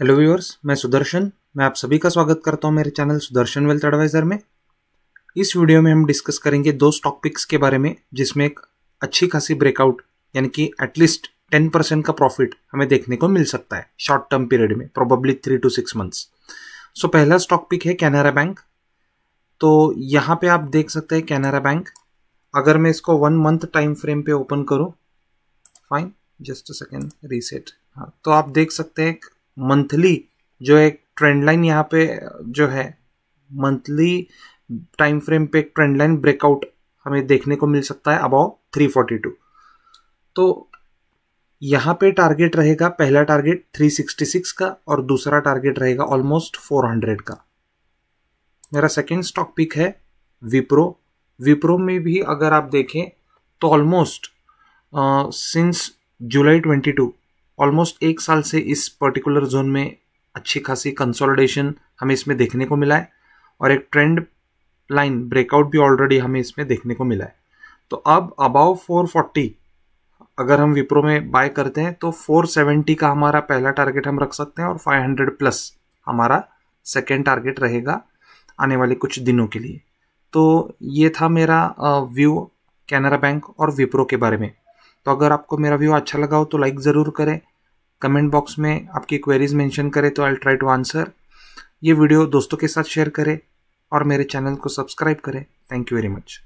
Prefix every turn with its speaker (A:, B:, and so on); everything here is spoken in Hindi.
A: हेलो व्यूअर्स मैं सुदर्शन मैं आप सभी का स्वागत करता हूं मेरे चैनल सुदर्शन वेल्थ एडवाइजर में इस वीडियो में हम डिस्कस करेंगे दो स्टॉक पिक्स के बारे में जिसमें एक अच्छी खासी ब्रेकआउट यानी कि एटलीस्ट टेन परसेंट का प्रॉफिट हमें देखने को मिल सकता है शॉर्ट टर्म पीरियड में probably three to six months so पहला स्टॉक पिक है कैनरा बैंक तो यहाँ पर आप देख सकते हैं कैनरा बैंक अगर मैं इसको वन मंथ टाइम फ्रेम पे ओपन करूँ फाइन जस्ट सेकेंड रीसेट हाँ तो आप देख सकते हैं मंथली जो एक ट्रेंड लाइन यहाँ पे जो है मंथली टाइम फ्रेम पे एक ट्रेंड लाइन ब्रेकआउट हमें देखने को मिल सकता है अबाउ 342 तो यहाँ पे टारगेट रहेगा पहला टारगेट 366 का और दूसरा टारगेट रहेगा ऑलमोस्ट 400 का मेरा सेकेंड स्टॉक पिक है विप्रो विप्रो में भी अगर आप देखें तो ऑलमोस्ट सिंस जुलाई 22 ऑलमोस्ट एक साल से इस पर्टिकुलर जोन में अच्छी खासी कंसोलिडेशन हमें इसमें देखने को मिला है और एक ट्रेंड लाइन ब्रेकआउट भी ऑलरेडी हमें इसमें देखने को मिला है तो अब अबाव 440 अगर हम विप्रो में बाय करते हैं तो 470 का हमारा पहला टारगेट हम रख सकते हैं और 500 प्लस हमारा सेकेंड टारगेट रहेगा आने वाले कुछ दिनों के लिए तो ये था मेरा व्यू कैनरा बैंक और विप्रो के बारे में तो अगर आपको मेरा व्यू अच्छा लगा हो तो लाइक ज़रूर करें कमेंट बॉक्स में आपकी क्वेरीज मेंशन करें तो आई ट्राई टू आंसर ये वीडियो दोस्तों के साथ शेयर करें और मेरे चैनल को सब्सक्राइब करें थैंक यू वेरी मच